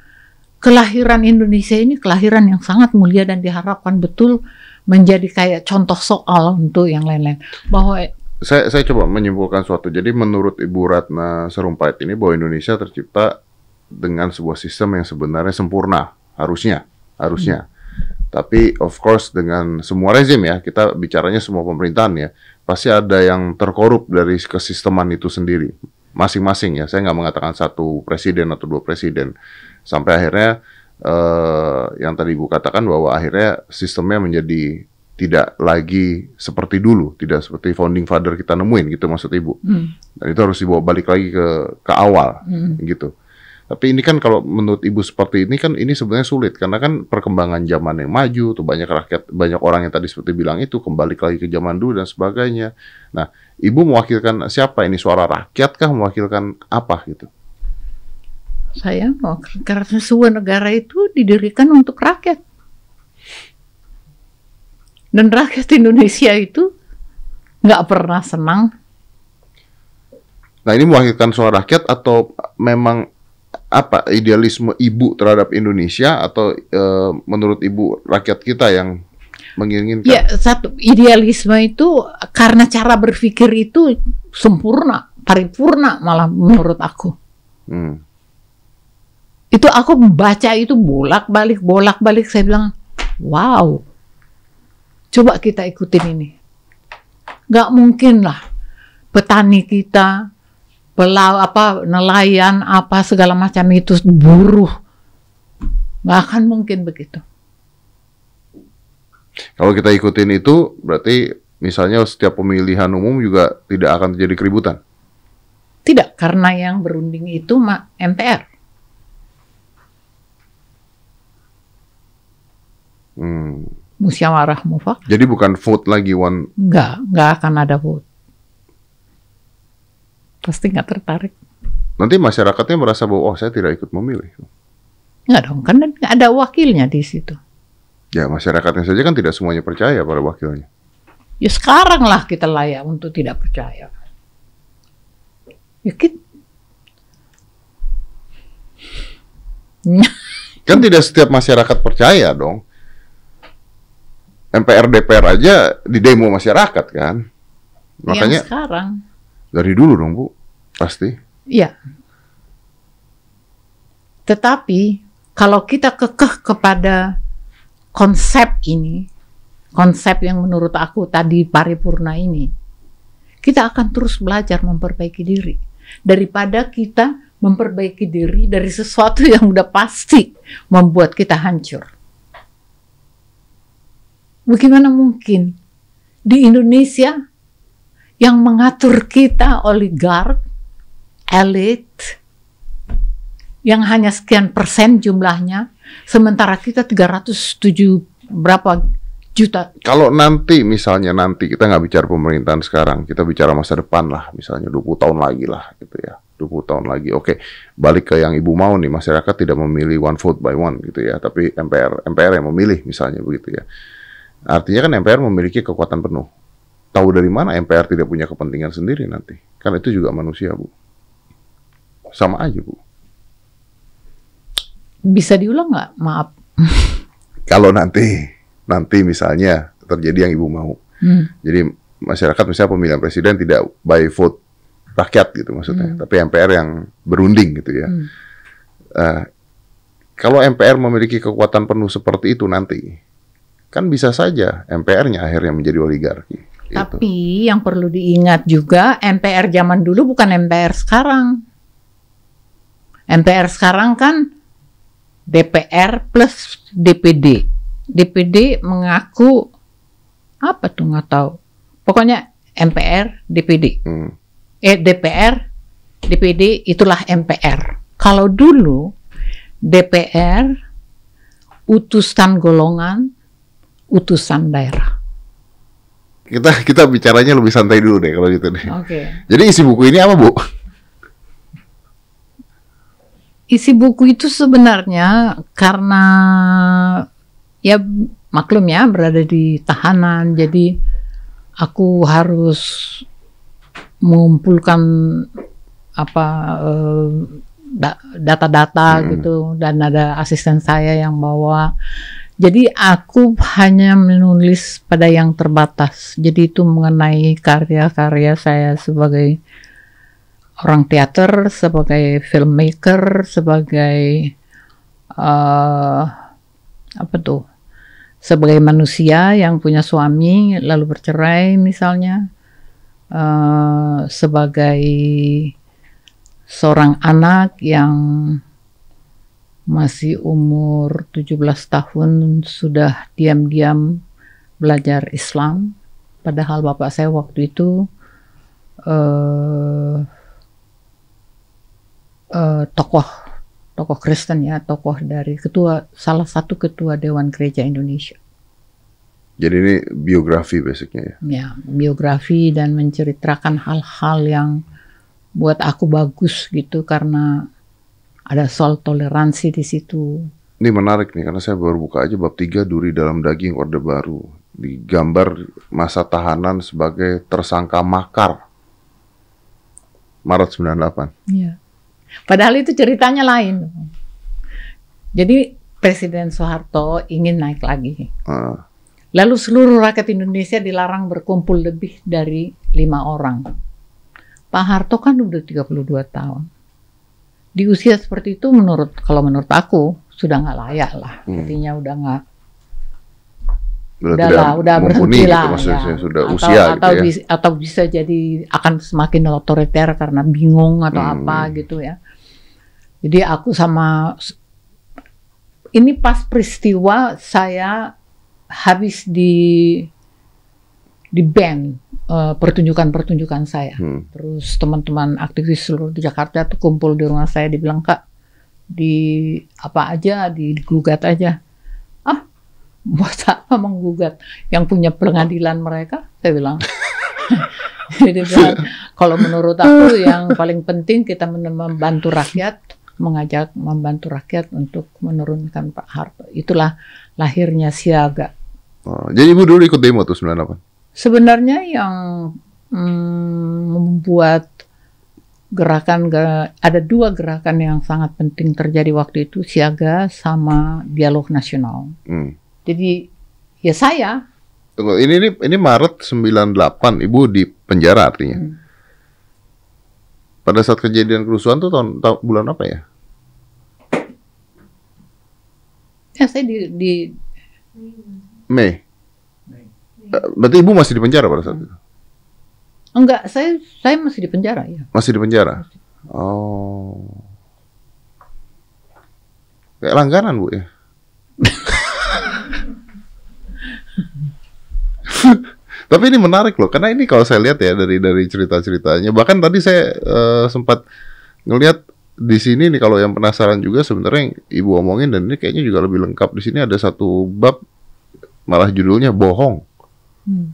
kelahiran Indonesia ini kelahiran yang sangat mulia dan diharapkan betul menjadi kayak contoh soal untuk yang lain-lain bahwa e- saya, saya coba menyimpulkan suatu. Jadi menurut Ibu Ratna Serumpait ini bahwa Indonesia tercipta dengan sebuah sistem yang sebenarnya sempurna harusnya, harusnya. Hmm. Tapi of course dengan semua rezim ya, kita bicaranya semua pemerintahan ya, pasti ada yang terkorup dari kesisteman itu sendiri. Masing-masing ya, saya nggak mengatakan satu presiden atau dua presiden sampai akhirnya eh, yang tadi ibu katakan bahwa akhirnya sistemnya menjadi tidak lagi seperti dulu, tidak seperti founding father kita nemuin gitu maksud ibu. Hmm. Dan itu harus dibawa balik lagi ke ke awal hmm. gitu. Tapi ini kan kalau menurut ibu seperti ini kan ini sebenarnya sulit karena kan perkembangan zaman yang maju tuh banyak rakyat banyak orang yang tadi seperti bilang itu kembali lagi ke zaman dulu dan sebagainya. Nah, ibu mewakilkan siapa ini suara rakyat kah mewakilkan apa gitu? saya mau karena sebuah negara itu didirikan untuk rakyat. Dan rakyat Indonesia itu nggak pernah senang. Nah ini mewakilkan suara rakyat atau memang apa idealisme ibu terhadap Indonesia atau e, menurut ibu rakyat kita yang menginginkan? Ya satu idealisme itu karena cara berpikir itu sempurna, paripurna malah menurut aku. Hmm itu aku baca itu bolak-balik bolak-balik saya bilang wow coba kita ikutin ini nggak mungkin lah petani kita pelau apa nelayan apa segala macam itu buruh nggak akan mungkin begitu kalau kita ikutin itu berarti misalnya setiap pemilihan umum juga tidak akan terjadi keributan tidak karena yang berunding itu MPR Hmm. Musyawarah mufakat. Jadi bukan vote lagi one. Enggak, enggak akan ada vote. Pasti nggak tertarik. Nanti masyarakatnya merasa bahwa oh saya tidak ikut memilih. Enggak dong, kan ada wakilnya di situ. Ya masyarakatnya saja kan tidak semuanya percaya pada wakilnya. Ya sekarang lah kita layak untuk tidak percaya. Ya kita... kan tidak setiap masyarakat percaya dong. MPR DPR aja di demo masyarakat kan. Makanya yang sekarang dari dulu dong Bu, pasti. Iya. Tetapi kalau kita kekeh kepada konsep ini, konsep yang menurut aku tadi paripurna ini, kita akan terus belajar memperbaiki diri daripada kita memperbaiki diri dari sesuatu yang udah pasti membuat kita hancur. Bagaimana mungkin di Indonesia yang mengatur kita oligark, elit, yang hanya sekian persen jumlahnya, sementara kita 307 berapa juta. Kalau nanti misalnya nanti kita nggak bicara pemerintahan sekarang, kita bicara masa depan lah, misalnya 20 tahun lagi lah gitu ya. 20 tahun lagi. Oke, balik ke yang Ibu mau nih, masyarakat tidak memilih one vote by one gitu ya, tapi MPR MPR yang memilih misalnya begitu ya. Artinya kan MPR memiliki kekuatan penuh. Tahu dari mana MPR tidak punya kepentingan sendiri nanti? Kan itu juga manusia, Bu. Sama aja, Bu. Bisa diulang nggak? Maaf. Kalau nanti, nanti misalnya terjadi yang Ibu mau. Hmm. Jadi masyarakat misalnya pemilihan presiden tidak by vote rakyat gitu maksudnya, hmm. tapi MPR yang berunding gitu ya. Hmm. Uh, kalau MPR memiliki kekuatan penuh seperti itu nanti, Kan bisa saja MPR-nya akhirnya menjadi oligarki. Gitu. Tapi itu. yang perlu diingat juga MPR zaman dulu bukan MPR sekarang. MPR sekarang kan DPR plus DPD. DPD mengaku apa tuh nggak tahu. Pokoknya MPR, DPD. Hmm. Eh DPR, DPD itulah MPR. Kalau dulu DPR utusan golongan utusan daerah. Kita kita bicaranya lebih santai dulu deh kalau gitu deh. Oke. Okay. Jadi isi buku ini apa, Bu? Isi buku itu sebenarnya karena ya maklum ya berada di tahanan jadi aku harus mengumpulkan apa eh, data-data hmm. gitu dan ada asisten saya yang bawa jadi aku hanya menulis pada yang terbatas. Jadi itu mengenai karya-karya saya sebagai orang teater, sebagai filmmaker, sebagai uh, apa tuh? Sebagai manusia yang punya suami lalu bercerai misalnya, uh, sebagai seorang anak yang masih umur 17 tahun sudah diam-diam belajar Islam padahal bapak saya waktu itu uh, uh, tokoh tokoh Kristen ya tokoh dari ketua salah satu ketua Dewan Gereja Indonesia jadi ini biografi basicnya ya? Ya, biografi dan menceritakan hal-hal yang buat aku bagus gitu karena ada soal toleransi di situ. Ini menarik nih karena saya baru buka aja bab 3 duri dalam daging Orde Baru. Digambar masa tahanan sebagai tersangka makar. Maret 98. Iya. Padahal itu ceritanya lain. Jadi Presiden Soeharto ingin naik lagi. Ah. Lalu seluruh rakyat Indonesia dilarang berkumpul lebih dari lima orang. Pak Harto kan udah 32 tahun di usia seperti itu menurut kalau menurut aku sudah nggak layak lah hmm. artinya udah nggak udah lah, udah berhenti gitu, lah ya. sudah atau, usia gitu atau gitu ya. bisa, atau bisa jadi akan semakin otoriter karena bingung atau hmm. apa gitu ya jadi aku sama ini pas peristiwa saya habis di di band Eh, pertunjukan-pertunjukan uh, saya. Hmm. Terus teman-teman aktivis seluruh di Jakarta tuh kumpul di rumah saya di kak di apa aja di, gugat aja. Ah buat apa menggugat? Yang punya pengadilan mereka saya bilang. Jadi bilang, kalau menurut aku yang paling penting kita membantu rakyat mengajak membantu rakyat untuk menurunkan Pak Harto. Itulah lahirnya siaga. Oh, jadi ibu dulu ikut demo tuh 98? Sebenarnya yang hmm, membuat gerakan ada dua gerakan yang sangat penting terjadi waktu itu siaga sama dialog nasional. Hmm. Jadi ya saya. Tunggu ini ini ini Maret 98 ibu di penjara artinya. Hmm. Pada saat kejadian kerusuhan tuh tahun, tahun bulan apa ya? Ya saya di, di Mei. Berarti ibu masih di penjara pada saat itu? Enggak, saya saya masih di penjara ya. Masih di penjara. Oh. Kayak langganan, Bu ya. Tapi ini menarik loh, karena ini kalau saya lihat ya dari dari cerita ceritanya, bahkan tadi saya uh, sempat ngelihat di sini nih kalau yang penasaran juga sebenarnya yang ibu omongin dan ini kayaknya juga lebih lengkap di sini ada satu bab malah judulnya bohong. Hmm.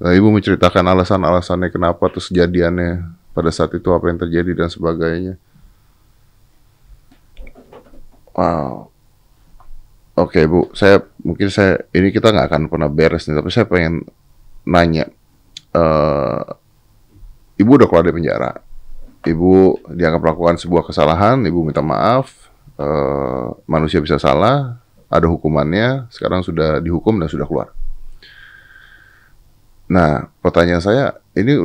Ibu menceritakan alasan-alasannya kenapa terus kejadiannya pada saat itu apa yang terjadi dan sebagainya. Wow. Oke okay, Bu, saya mungkin saya ini kita nggak akan pernah beres nih, tapi saya pengen nanya. Uh, ibu udah keluar dari penjara. Ibu dianggap melakukan sebuah kesalahan, ibu minta maaf. Uh, manusia bisa salah, ada hukumannya. Sekarang sudah dihukum dan sudah keluar. Nah, pertanyaan saya, ini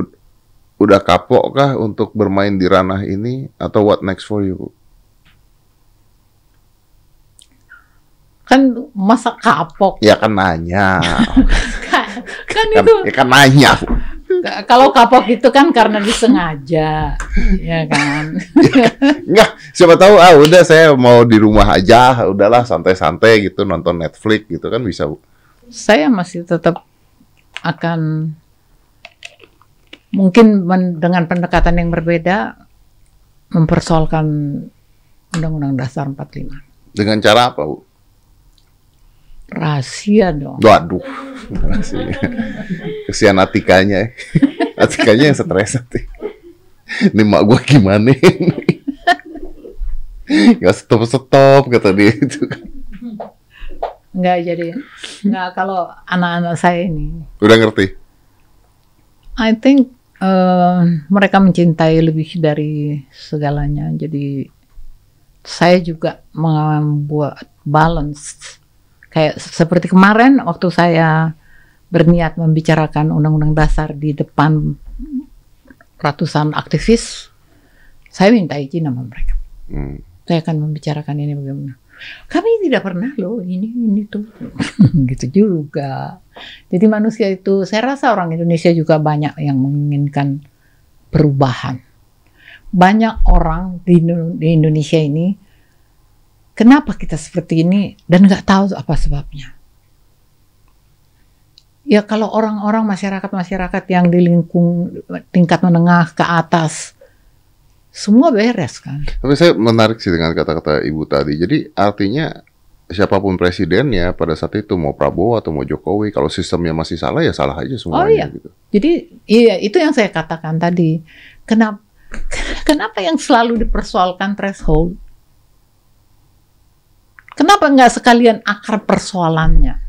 udah kapok kah untuk bermain di ranah ini atau what next for you? Kan masa kapok? Ya kan nanya. Kan, kan, kan itu. Ya kan nanya. Kalau kapok itu kan karena disengaja, ya kan? Enggak, siapa tahu ah udah saya mau di rumah aja, udahlah santai-santai gitu nonton Netflix gitu kan bisa. Saya masih tetap akan mungkin men, dengan pendekatan yang berbeda mempersoalkan Undang-Undang Dasar 45. Dengan cara apa, Bu? Rahasia dong. Waduh, rahasia. Kesian Atikanya eh. Atikanya yang stres nanti. Ini mak gue gimana ini? Gak stop-stop kata dia itu. Enggak jadi. Enggak kalau anak-anak saya ini. Udah ngerti? I think uh, mereka mencintai lebih dari segalanya. Jadi saya juga membuat balance. Kayak seperti kemarin waktu saya berniat membicarakan undang-undang dasar di depan ratusan aktivis, saya minta izin sama mereka. Hmm. Saya akan membicarakan ini bagaimana. Kami tidak pernah loh ini ini tuh gitu juga. Jadi manusia itu saya rasa orang Indonesia juga banyak yang menginginkan perubahan. Banyak orang di, di Indonesia ini kenapa kita seperti ini dan nggak tahu apa sebabnya. Ya kalau orang-orang masyarakat-masyarakat yang di lingkung tingkat menengah ke atas semua beres kan. Tapi saya menarik sih dengan kata-kata ibu tadi. Jadi artinya siapapun presidennya pada saat itu mau Prabowo atau mau Jokowi kalau sistemnya masih salah ya salah aja semuanya. Oh iya. Gitu. Jadi iya itu yang saya katakan tadi. Kenapa kenapa yang selalu dipersoalkan threshold? Kenapa nggak sekalian akar persoalannya?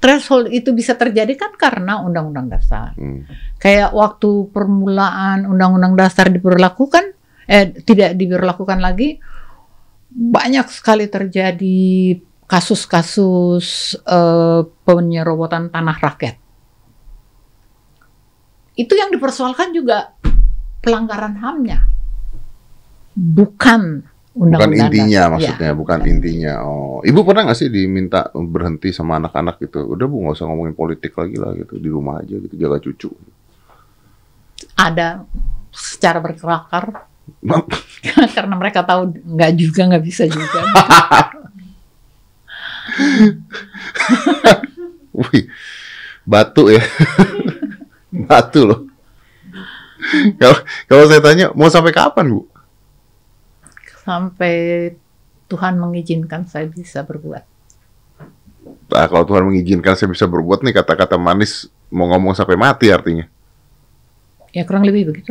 threshold itu bisa terjadi kan karena undang-undang dasar. Hmm. Kayak waktu permulaan undang-undang dasar diberlakukan eh tidak diberlakukan lagi banyak sekali terjadi kasus-kasus eh, penyerobotan tanah rakyat. Itu yang dipersoalkan juga pelanggaran HAM-nya. Bukan Undang bukan kan? intinya dasar. Iya. maksudnya, ya. bukan intinya. Oh, ibu pernah nggak sih diminta berhenti sama anak-anak gitu? Udah bu nggak usah ngomongin politik lagi lah gitu, di rumah aja gitu, jaga cucu. Ada secara berkerakar. karena mereka tahu nggak juga nggak bisa juga. Wih, batu ya, batu loh. Kalau kalau saya tanya mau sampai kapan bu? sampai Tuhan mengizinkan saya bisa berbuat. Nah, kalau Tuhan mengizinkan saya bisa berbuat nih kata-kata manis mau ngomong sampai mati artinya. Ya kurang lebih begitu.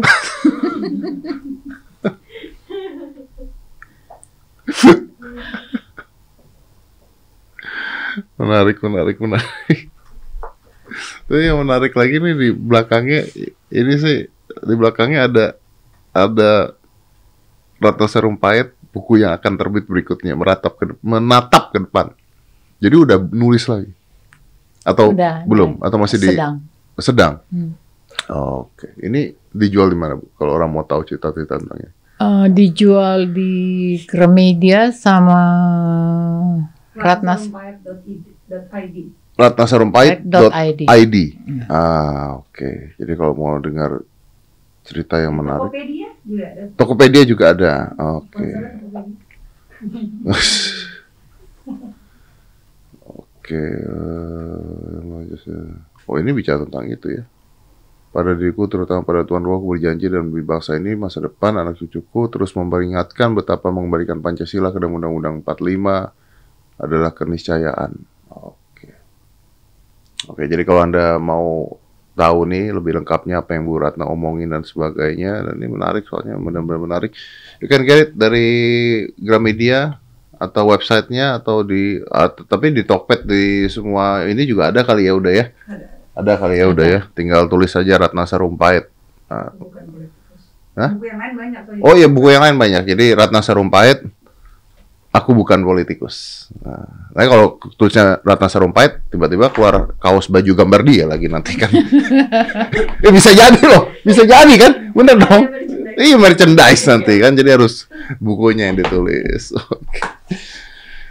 menarik, menarik, menarik. Tapi yang menarik lagi nih di belakangnya ini sih di belakangnya ada ada Ratna Sarumpait buku yang akan terbit berikutnya meratap ke, menatap ke depan. Jadi udah nulis lagi atau udah, belum atau masih sedang. di sedang. Hmm. Oh, Oke, okay. ini dijual di mana bu? Kalau orang mau tahu cerita-cerita tentangnya. Uh, eh, dijual di Gramedia sama Ratna Ratna Sarumpait.id. Hmm. Ah, oke. Okay. Jadi kalau mau dengar cerita yang menarik. Tokopedia juga ada. Tokopedia Oke. Oke. Eh, oh ini bicara tentang itu ya. Pada diriku terutama pada Tuhan Roh aku berjanji dan beri bangsa ini masa depan anak cucuku terus memperingatkan betapa mengembalikan Pancasila ke dalam Undang-Undang 45 adalah keniscayaan. Oke. Oke, jadi kalau Anda mau tahu nih lebih lengkapnya apa yang Bu Ratna omongin dan sebagainya. Dan ini menarik soalnya benar-benar menarik. You can get it dari Gramedia atau websitenya atau di uh, tapi di Tokped di semua ini juga ada kali ya udah ya. Ada. kali ya udah ya. Tinggal tulis saja Ratna Sarumpait. Nah. Buku yang lain banyak. Ya. Oh iya buku yang lain banyak. Jadi Ratna Sarumpait aku bukan politikus. Nah, kalau tulisnya Ratna Sarumpait, tiba-tiba keluar kaos baju gambar dia lagi nanti kan. ya, bisa jadi loh, bisa jadi kan, bener dong. Iya merchandise nanti kan, jadi harus bukunya yang ditulis. Oke. Okay.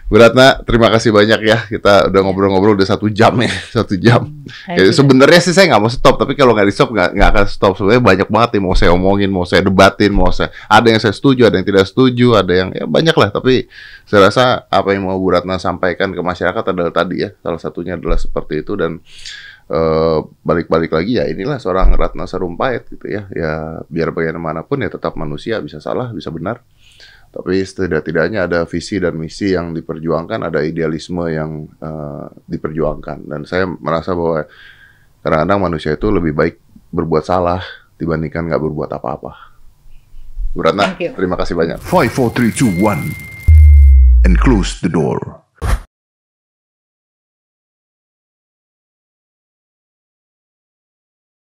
Bu Ratna, terima kasih banyak ya. Kita udah ngobrol-ngobrol udah satu jam ya, satu jam. Ya, sebenarnya sih saya nggak mau stop, tapi kalau nggak di stop nggak akan stop. Sebenarnya banyak banget yang mau saya omongin, mau saya debatin, mau saya ada yang saya setuju, ada yang tidak setuju, ada yang ya banyak lah. Tapi saya rasa apa yang mau Bu Ratna sampaikan ke masyarakat adalah tadi ya, salah satunya adalah seperti itu dan eh, balik-balik uh, lagi ya inilah seorang Ratna Sarumpait gitu ya. Ya biar bagaimanapun ya tetap manusia bisa salah, bisa benar tapi setidak-tidaknya ada visi dan misi yang diperjuangkan, ada idealisme yang uh, diperjuangkan. Dan saya merasa bahwa kadang-kadang manusia itu lebih baik berbuat salah dibandingkan nggak berbuat apa-apa. Bu terima kasih banyak. Five, four, three, two, one, and close the door.